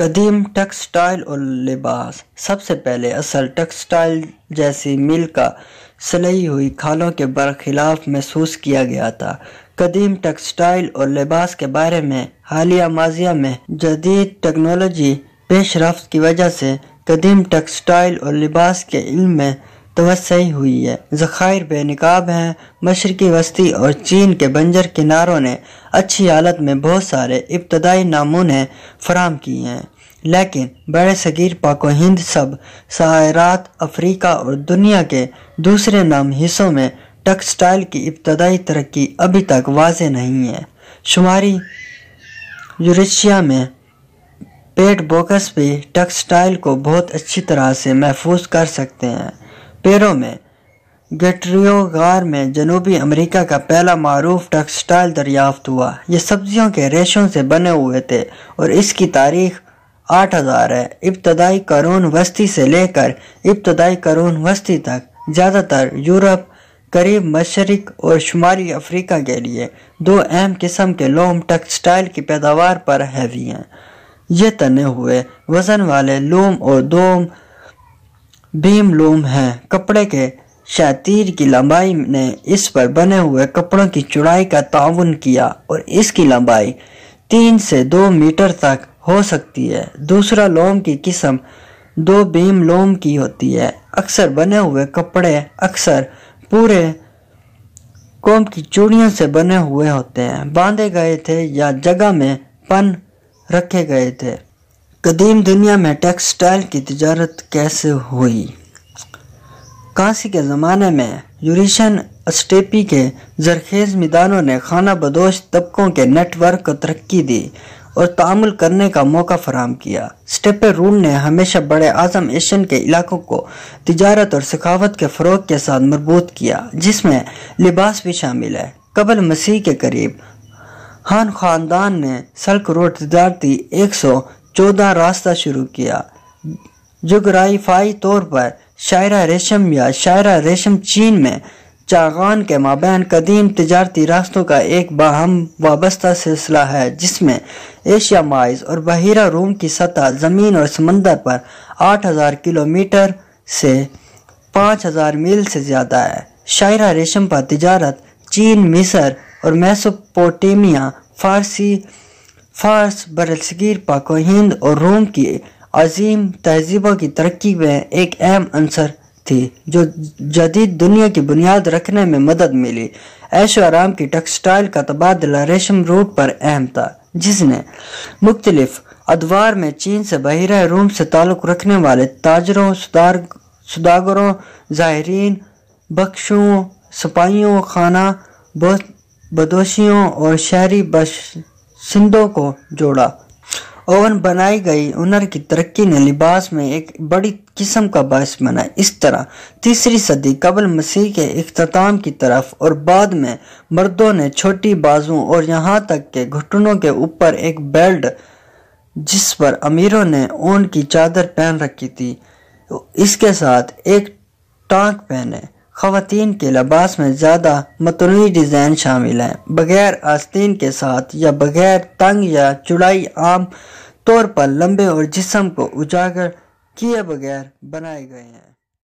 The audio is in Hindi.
कदीम टेक्सटाइल और लिबास सबसे पहले असल टेक्सटाइल जैसी मिल का सिलई हुई खालों के बरखिलाफ महसूस किया गया था कदीम टेक्सटाइल और लिबास के बारे में हालिया माजिया में जदीद टेक्नोलॉजी पेशरफ की वजह से कदीम टेक्सटाइल और लिबास के इल्म में सही हुई है जखायर बेनकाब हैं मशरकी वस्ती और चीन के बंजर किनारों ने अच्छी हालत में बहुत सारे इब्तदाई नामूने फराम किए हैं लेकिन बड़े सगीर पाको हिंद सब सहारात अफ्रीका और दुनिया के दूसरे नाम हिस्सों में टेक्सटाइल की इब्तदाई तरक्की अभी तक वाज नहीं है शुमारी यूरेशिया में पेट बोकस भी टेक्सटाइल को बहुत अच्छी तरह से महफूज कर सकते हैं पेरों में गटरियोगार में जनूबी अमेरिका का पहला मरूफ टेक्सटाइल दरियाफ्त हुआ ये सब्जियों के रेशों से बने हुए थे और इसकी तारीख 8000 है इब्तदाई करून वस्ती से लेकर इब्तदाई करून वस्ती तक ज़्यादातर यूरोप करीब मशरक और शुमारी अफ्रीका के लिए दो अहम किस्म के लोम टेक्सटाइल की पैदावार पर हैवी हैं ये तने हुए वज़न वाले लोम और दोम भीम लोम है कपड़े के शातीर की लंबाई ने इस पर बने हुए कपड़ों की चुड़ाई का ताउन किया और इसकी लंबाई तीन से दो मीटर तक हो सकती है दूसरा लोम की किस्म दो भीम लोम की होती है अक्सर बने हुए कपड़े अक्सर पूरे कोम की चूड़ियों से बने हुए होते हैं बांधे गए थे या जगह में पन रखे गए थे कदीम दुनिया में टेक्सटाइल की तजारत कैसे हुई काशी के ज़माने में यूरिशन अस्टेपी के जरखेज़ मैदानों ने खाना बदोश तबकों के नेटवर्क को तरक्की दी और तामुल करने का मौका फराम किया स्टेपे रूल ने हमेशा बड़े आज़म एशियन के इलाकों को तजारत और सखावत के फ़रोग के साथ मरबूत किया जिसमें लिबास भी शामिल है कबल मसीह के करीब हान ख़ानदान ने सल्क रोड तजारती एक सौ चौदह रास्ता शुरू किया जुगराइफाई तौर पर शायरा रेशम या शायरा रेशम चीन में चागान के माबैन कदीम तजारती रास्तों का एक बाहम वाबस्ता सिलसिला है जिसमें एशिया माइज और बहिरा रूम की सतह ज़मीन और समंदर पर 8000 किलोमीटर से 5000 मील से ज़्यादा है शायरा रेशम पर तजारत चीन मिस्र और मैसोपोटेमिया फारसी फारस बरसगीर पाको हिंद और रोम की अजीम तहजीबों की तरक्की में एक अहम अंसर थी जो जदीद दुनिया की बुनियाद रखने में मदद मिली ऐशो आराम की टेक्सटाइल का तबादला रेशम रूट पर अहम था जिसने मुख्तलिफ अदवार में चीन से बहिरा रूम से ताल्लुक़ रखने वाले ताजरों सुदार सुदागरों जायरीन बख्शुओं सिपाहियों खाना बदोशियों और शहरी बश सिंधों को जोड़ा ओवन बनाई गई उनर की तरक्की ने लिबास में एक बड़ी किस्म का बायस बना इस तरह तीसरी सदी कबल मसीह के अख्ताम की तरफ और बाद में मर्दों ने छोटी बाजुओं और यहाँ तक के घुटनों के ऊपर एक बेल्ट जिस पर अमीरों ने ऊन की चादर पहन रखी थी इसके साथ एक टांग पहने खातन के लबास में ज़्यादा मतनू डिज़ाइन शामिल हैं बग़ैर आस्तीन के साथ या बग़ैर तंग या चुड़ाई आम तौर पर लंबे और जिसम को उजागर किए बगैर बनाए गए हैं